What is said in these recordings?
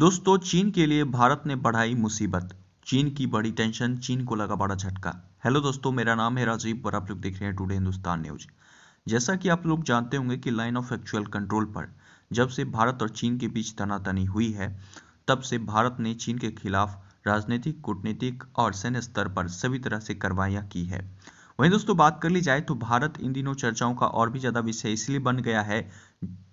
दोस्तों चीन के लिए भारत ने बढ़ाई मुसीबत चीन की बड़ी टेंशन चीन को लगा बड़ा झटका हेलो दोस्तों मेरा नाम है राजीव और आप लोग देख रहे हैं टुडे हिंदुस्तान न्यूज जैसा कि आप लोग जानते होंगे कि लाइन ऑफ एक्चुअल कंट्रोल पर जब से भारत और चीन के बीच तनातनी हुई है तब से भारत ने चीन के खिलाफ राजनीतिक कूटनीतिक और सैन्य स्तर पर सभी तरह से कार्रवाइयाँ की है वहीं दोस्तों बात कर ली जाए तो भारत इन दिनों चर्चाओं का और भी ज़्यादा विषय इसलिए बन गया है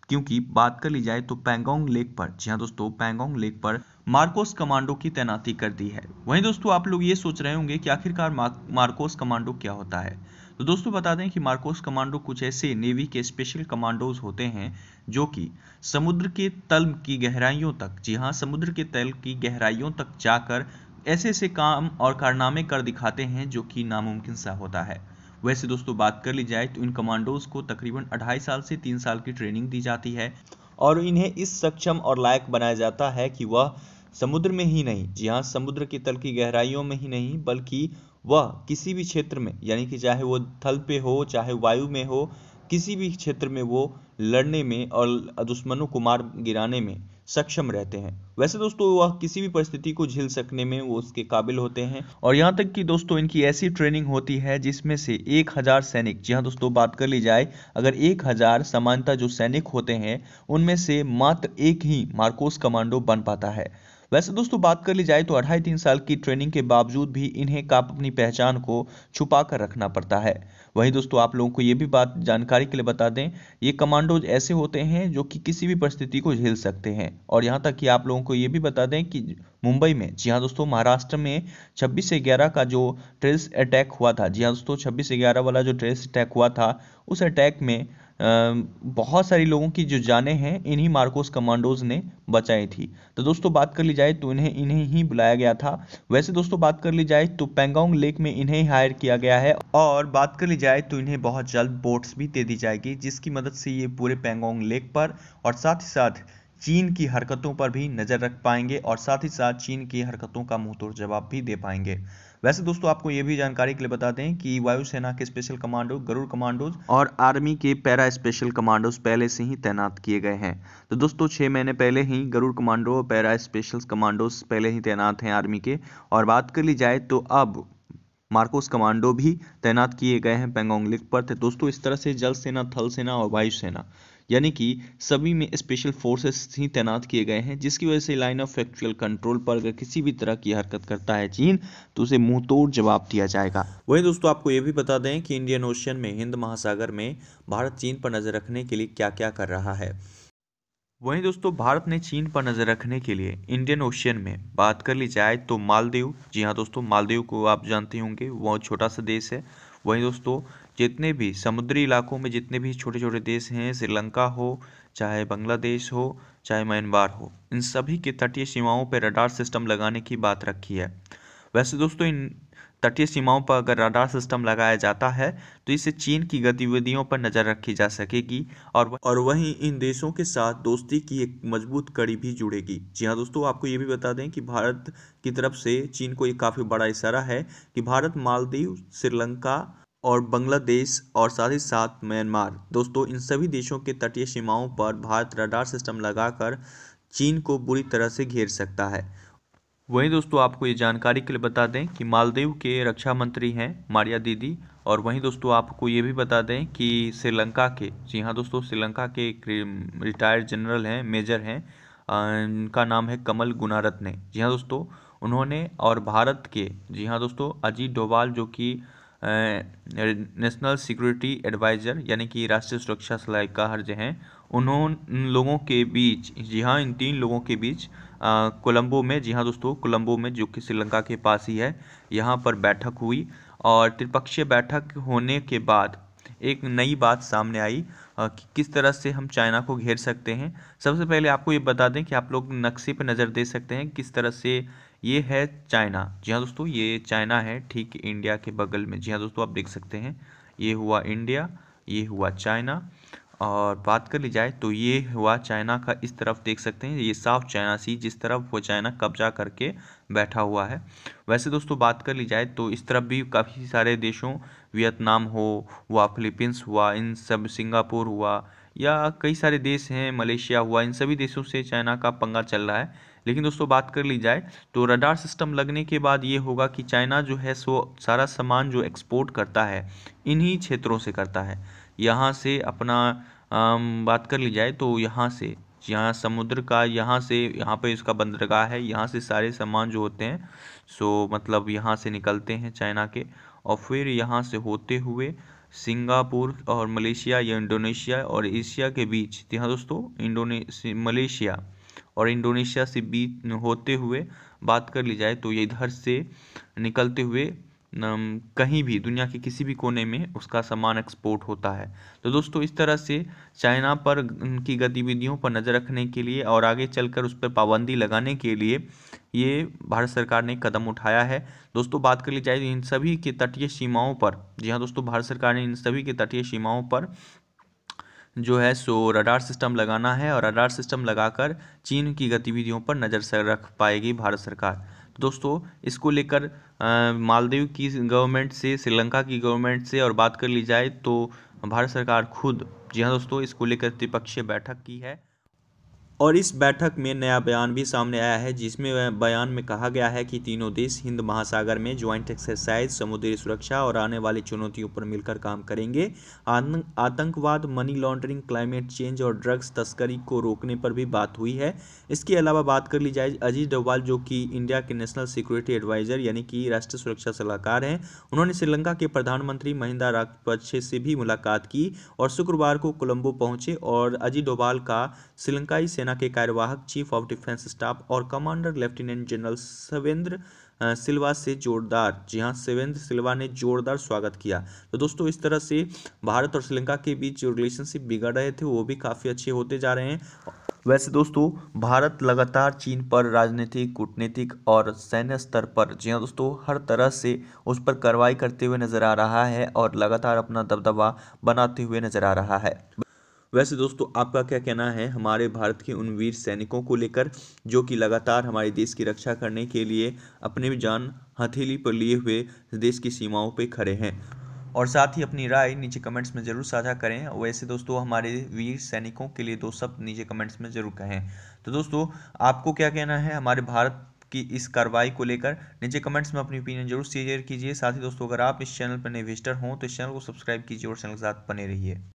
क्योंकि बात कर ली जाए तो पैंगोंग लेक पर जी हाँ दोस्तों पैंगोंग लेक पर मार्कोस कमांडो की तैनाती कर दी है वहीं दोस्तों आप लोग ये सोच रहे होंगे कि आखिरकार मार्कोस कमांडो क्या होता है तो दोस्तों बता दें कि मार्कोस कमांडो कुछ ऐसे नेवी के स्पेशल कमांडोज होते हैं जो कि समुद्र के तल की गहराइयों तक जी हाँ समुद्र के तल की गहराइयों तक जाकर ऐसे ऐसे काम और कारनामे कर दिखाते हैं जो कि नामुमकिन सा होता है वैसे दोस्तों बात कर ली जाए तो इन कमांडोज को तकरीबन अढ़ाई साल से तीन साल की ट्रेनिंग दी जाती है और इन्हें इस सक्षम और लायक बनाया जाता है कि वह समुद्र में ही नहीं जी हाँ समुद्र के तल की गहराइयों में ही नहीं बल्कि वह किसी भी क्षेत्र में यानी कि चाहे वो थल पे हो चाहे वायु में हो किसी भी क्षेत्र में वो लड़ने में और दुश्मनों को मार गिराने में सक्षम रहते हैं वैसे दोस्तों वह किसी भी परिस्थिति को झेल सकने में वो उसके काबिल होते हैं और यहाँ तक कि दोस्तों इनकी ऐसी ट्रेनिंग होती है जिसमें से एक हजार सैनिक जी हाँ दोस्तों बात कर ली जाए अगर एक हजार समानता जो सैनिक होते हैं उनमें से मात्र एक ही मार्कोस कमांडो बन पाता है वैसे दोस्तों बात कर ली जाए तो अढ़ाई तीन साल की ट्रेनिंग के बावजूद भी इन्हें काप अपनी पहचान को छुपा कर रखना पड़ता है वहीं दोस्तों आप लोगों को ये भी बात जानकारी के लिए बता दें ये कमांडोज ऐसे होते हैं जो कि किसी भी परिस्थिति को झेल सकते हैं और यहाँ तक कि आप लोगों को ये भी बता दें कि मुंबई में जी हाँ दोस्तों महाराष्ट्र में 26 से 11 का जो ट्रेस अटैक हुआ था जी हाँ दोस्तों 26 से 11 वाला जो ट्रेस अटैक हुआ था उस अटैक में बहुत सारी लोगों की जो जाने हैं इन्हीं मार्कोस कमांडोज ने बचाई थी तो दोस्तों बात कर ली जाए तो इन्हें इन्हें ही बुलाया गया था वैसे दोस्तों बात कर ली जाए तो पेंगोंग लेक में इन्हें ही हायर किया गया है और बात कर ली जाए तो इन्हें बहुत जल्द बोट्स भी दे दी जाएगी जिसकी मदद से ये पूरे पेंगोंग लेक पर और साथ ही साथ चीन की हरकतों पर भी नज़र रख पाएंगे और साथ ही साथ चीन की हरकतों का मुंह जवाब भी दे पाएंगे वैसे दोस्तों आपको ये भी जानकारी के लिए बता दें कि वायुसेना के स्पेशल कमांडो गरुड़ कमांडोज और आर्मी के पैरा स्पेशल कमांडोज पहले से ही तैनात किए गए हैं तो दोस्तों छह महीने पहले ही गरुड़ कमांडो और पैरा स्पेशल कमांडोज पहले ही तैनात हैं आर्मी के और बात कर ली जाए तो अब मार्कोस कमांडो भी तैनात किए गए हैं पेंगोंग लेक पर थे तो दोस्तों इस तरह से जल सेना थल सेना और वायुसेना यानी कि सभी में स्पेशल फोर्सेस ही तैनात किए गए हैं जिसकी वजह से लाइन ऑफ फैक्चुअल कंट्रोल पर अगर किसी भी तरह की हरकत करता है चीन तो उसे मुंहतोड़ जवाब दिया जाएगा वहीं दोस्तों आपको ये भी बता दें कि इंडियन ओशियन में हिंद महासागर में भारत चीन पर नज़र रखने के लिए क्या क्या कर रहा है वहीं दोस्तों भारत ने चीन पर नज़र रखने के लिए इंडियन ओशियन में बात कर ली जाए तो मालदीव जी हाँ दोस्तों मालदीव को आप जानते होंगे वह छोटा सा देश है वहीं दोस्तों जितने भी समुद्री इलाकों में जितने भी छोटे छोटे देश हैं श्रीलंका हो चाहे बांग्लादेश हो चाहे म्यांमार हो इन सभी के तटीय सीमाओं पर रडार सिस्टम लगाने की बात रखी है वैसे दोस्तों इन तटीय सीमाओं पर अगर रडार सिस्टम लगाया जाता है तो इससे चीन की गतिविधियों पर नज़र रखी जा सकेगी और और वहीं इन देशों के साथ दोस्ती की एक मजबूत कड़ी भी जुड़ेगी जी हाँ दोस्तों आपको ये भी बता दें कि भारत की तरफ से चीन को एक काफ़ी बड़ा इशारा है कि भारत मालदीव श्रीलंका और बांग्लादेश और साथ ही साथ म्यांमार दोस्तों इन सभी देशों के तटीय सीमाओं पर भारत रडार सिस्टम लगाकर चीन को बुरी तरह से घेर सकता है वहीं दोस्तों आपको ये जानकारी के लिए बता दें कि मालदीव के रक्षा मंत्री हैं मारिया दीदी और वहीं दोस्तों आपको ये भी बता दें कि श्रीलंका के जी हाँ दोस्तों श्रीलंका के एक रिटायर्ड जनरल हैं मेजर हैं उनका नाम है कमल गुनारत्ने जी हाँ दोस्तों उन्होंने और भारत के जी हाँ दोस्तों अजीत डोवाल जो कि नेशनल सिक्योरिटी एडवाइज़र यानी कि राष्ट्रीय सुरक्षा सलाहकार जो हैं उन्होंने उन लोगों के बीच जी हाँ इन तीन लोगों के बीच कोलंबो में जी हाँ दोस्तों कोलंबो में जो कि श्रीलंका के पास ही है यहाँ पर बैठक हुई और त्रिपक्षीय बैठक होने के बाद एक नई बात सामने आई कि किस तरह से हम चाइना को घेर सकते हैं सबसे पहले आपको ये बता दें कि आप लोग नक्शे पर नज़र दे सकते हैं किस तरह से ये है चाइना जी हाँ दोस्तों ये चाइना है ठीक इंडिया के बगल में जी हाँ दोस्तों आप देख सकते हैं ये हुआ इंडिया ये हुआ चाइना और बात कर ली जाए तो ये हुआ चाइना का इस तरफ देख सकते हैं ये साफ चाइना सी जिस तरफ वो चाइना कब्जा करके बैठा हुआ है वैसे दोस्तों बात कर ली जाए तो इस तरफ भी काफ़ी सारे देशों वियतनाम हो हुआ फिलीपींस हुआ इन सब सिंगापुर हुआ या कई सारे देश हैं मलेशिया हुआ इन सभी देशों से चाइना का पंगा चल रहा है लेकिन दोस्तों बात कर ली जाए तो रडार सिस्टम लगने के बाद ये होगा कि चाइना जो है सो सारा सामान जो एक्सपोर्ट करता है इन्हीं क्षेत्रों से करता है यहाँ से अपना बात कर ली जाए तो यहाँ से यहाँ समुद्र का यहाँ से यहाँ पे इसका बंदरगाह है यहाँ से सारे सामान जो होते हैं सो मतलब यहाँ से निकलते हैं चाइना के और फिर यहाँ से होते हुए सिंगापुर और मलेशिया या इंडोनेशिया और एशिया के बीच जी हाँ दोस्तों इंडोने मलेशिया और इंडोनेशिया से बीच होते हुए बात कर ली जाए तो ये इधर से निकलते हुए कहीं भी दुनिया के किसी भी कोने में उसका सामान एक्सपोर्ट होता है तो दोस्तों इस तरह से चाइना पर उनकी गतिविधियों पर नज़र रखने के लिए और आगे चलकर उस पर पाबंदी लगाने के लिए ये भारत सरकार ने कदम उठाया है दोस्तों बात कर ली जाए तो इन सभी के तटीय सीमाओं पर जी हाँ दोस्तों भारत सरकार ने इन सभी के तटीय सीमाओं पर जो है सो रडार सिस्टम लगाना है और रडार सिस्टम लगाकर चीन की गतिविधियों पर नज़र रख पाएगी भारत सरकार दोस्तों इसको लेकर मालदीव की गवर्नमेंट से श्रीलंका की गवर्नमेंट से और बात कर ली जाए तो भारत सरकार खुद जी हाँ दोस्तों इसको लेकर त्रिपक्षीय बैठक की है और इस बैठक में नया बयान भी सामने आया है जिसमें बयान में कहा गया है कि तीनों देश हिंद महासागर में ज्वाइंट एक्सरसाइज समुद्री सुरक्षा और आने वाली चुनौतियों पर मिलकर काम करेंगे आतंकवाद मनी लॉन्ड्रिंग क्लाइमेट चेंज और ड्रग्स तस्करी को रोकने पर भी बात हुई है इसके अलावा बात कर ली जाए अजीत डोवाल जो कि इंडिया के नेशनल सिक्योरिटी एडवाइजर यानी कि राष्ट्रीय सुरक्षा सलाहकार हैं उन्होंने श्रीलंका के प्रधानमंत्री महिंदा राजपक्षे से भी मुलाकात की और शुक्रवार को कोलंबो पहुंचे और अजीत डोवाल का श्रीलंकाई सेना के कार्यवाहक चीफ ऑफ डिफेंस स्टाफ और commander lieutenant general Shavendra Silva से जोरदार जी हाँ सेवेंद्र सिल्वा ने जोरदार स्वागत किया तो दोस्तों इस तरह से भारत और श्रीलंका के बीच जो रिलेशनशिप बिगड़ रहे थे वो भी काफ़ी अच्छे होते जा रहे हैं वैसे दोस्तों भारत लगातार चीन पर राजनीतिक कूटनीतिक और सैन्य स्तर पर जी हाँ दोस्तों हर तरह से उस पर कार्रवाई करते हुए नजर आ रहा है और लगातार अपना दबदबा बनाते हुए नजर आ रहा है वैसे दोस्तों आपका क्या कहना है हमारे भारत के उन वीर सैनिकों को लेकर जो कि लगातार हमारे देश की रक्षा करने के लिए अपनी जान हथेली पर लिए हुए देश की सीमाओं पर खड़े हैं और साथ ही अपनी राय नीचे कमेंट्स में ज़रूर साझा करें वैसे दोस्तों हमारे वीर सैनिकों के लिए दो शब्द नीचे कमेंट्स में ज़रूर कहें तो दोस्तों आपको क्या कहना है हमारे भारत की इस कार्रवाई को लेकर नीचे कमेंट्स में अपनी ओपिनियन जरूर शेयर कीजिए साथ ही दोस्तों अगर आप इस चैनल पर नए विजिटर हों तो इस चैनल को सब्सक्राइब कीजिए और चैनल के साथ बने रहिए